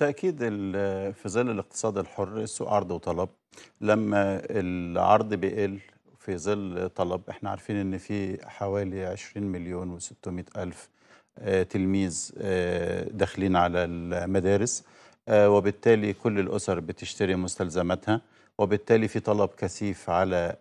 بالتأكيد في ظل الاقتصاد الحر السوق عرض وطلب لما العرض بيقل في ظل طلب احنا عارفين ان في حوالي 20 مليون و600 ألف آه، تلميذ آه، داخلين على المدارس آه، وبالتالي كل الأسر بتشتري مستلزماتها وبالتالي في طلب كثيف على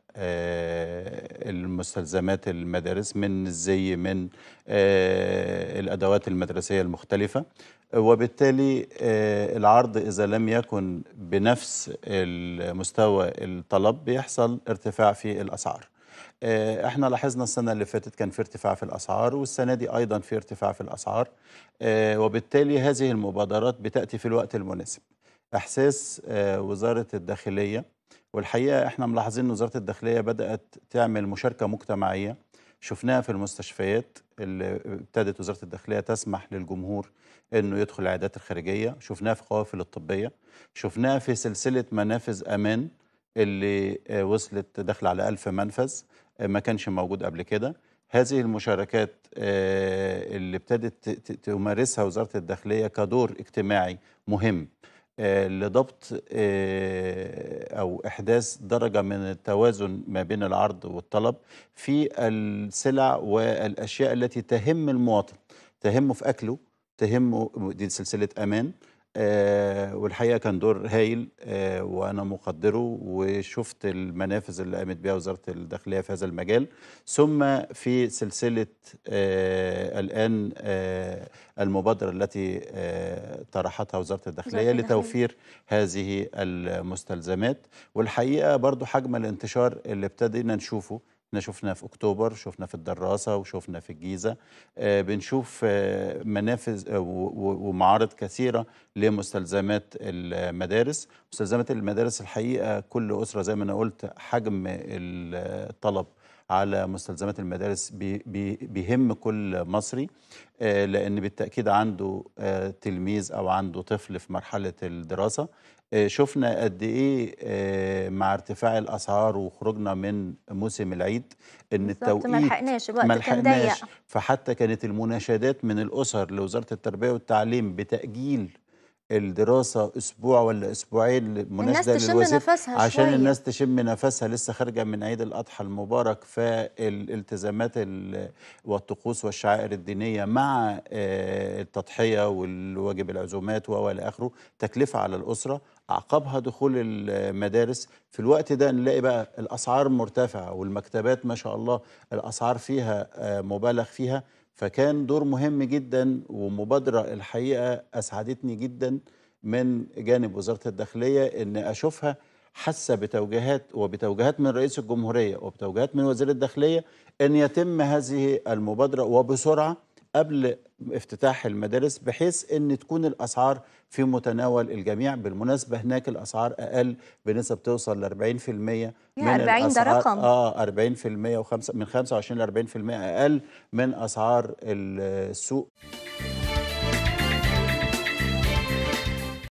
المستلزمات المدارس من الزي من آه، الأدوات المدرسية المختلفة وبالتالي آه، العرض إذا لم يكن بنفس مستوى الطلب بيحصل ارتفاع في الأسعار آه، احنا لاحظنا السنه اللي فاتت كان في ارتفاع في الاسعار والسنه دي ايضا في ارتفاع في الاسعار وبالتالي هذه المبادرات بتاتي في الوقت المناسب احساس وزاره الداخليه والحقيقه احنا ملاحظين ان وزاره الداخليه بدات تعمل مشاركه مجتمعيه شفناها في المستشفيات اللي ابتدت وزاره الداخليه تسمح للجمهور انه يدخل العيادات الخارجيه، شفناها في قوافل الطبيه، شفناها في سلسله منافذ امان اللي آه، وصلت داخله على ألف منفذ آه، ما كانش موجود قبل كده، هذه المشاركات آه، اللي ابتدت تمارسها وزاره الداخليه كدور اجتماعي مهم آه، لضبط آه، او احداث درجه من التوازن ما بين العرض والطلب في السلع والاشياء التي تهم المواطن تهمه في اكله تهمه دي سلسله امان آه، والحقيقه كان دور هايل آه، وانا مقدره وشفت المنافذ اللي قامت بها وزاره الداخليه في هذا المجال ثم في سلسله آه، الان المبادره التي طرحتها وزاره الداخليه لتوفير هذه المستلزمات والحقيقه برضو حجم الانتشار اللي ابتدينا نشوفه احنا شفنا في اكتوبر شفنا في الدراسه وشفنا في الجيزه آه، بنشوف آه، منافذ آه، ومعارض كثيره لمستلزمات المدارس مستلزمات المدارس الحقيقه كل اسره زي ما انا قلت حجم الطلب على مستلزمات المدارس بيهم كل مصري آه، لأن بالتأكيد عنده آه، تلميذ أو عنده طفل في مرحلة الدراسة آه، شفنا قد ايه مع ارتفاع الاسعار وخرجنا من موسم العيد ان التوقيت ما لحقناش ما لحقناش فحتى كانت المناشدات من الاسر لوزاره التربيه والتعليم بتاجيل الدراسه اسبوع ولا اسبوعين مناسبه للوزير عشان شوية. الناس تشم نفسها لسه خارجه من عيد الاضحى المبارك فالالتزامات والطقوس والشعائر الدينيه مع آه، التضحيه والواجب العزومات والى اخره تكلفه على الاسره عقبها دخول المدارس في الوقت ده نلاقي بقى الاسعار مرتفعه والمكتبات ما شاء الله الاسعار فيها آه، مبالغ فيها فكان دور مهم جدا ومبادرة الحقيقة أسعدتني جدا من جانب وزارة الداخلية إن أشوفها حاسة بتوجيهات وبتوجيهات من رئيس الجمهورية وبتوجيهات من وزير الداخلية إن يتم هذه المبادرة وبسرعة قبل افتتاح المدارس بحيث ان تكون الاسعار في متناول الجميع بالمناسبه هناك الاسعار اقل بنسب توصل ل 40% من 40 ده رقم اه 40% وخمسة من 25 ل 40% اقل من اسعار السوق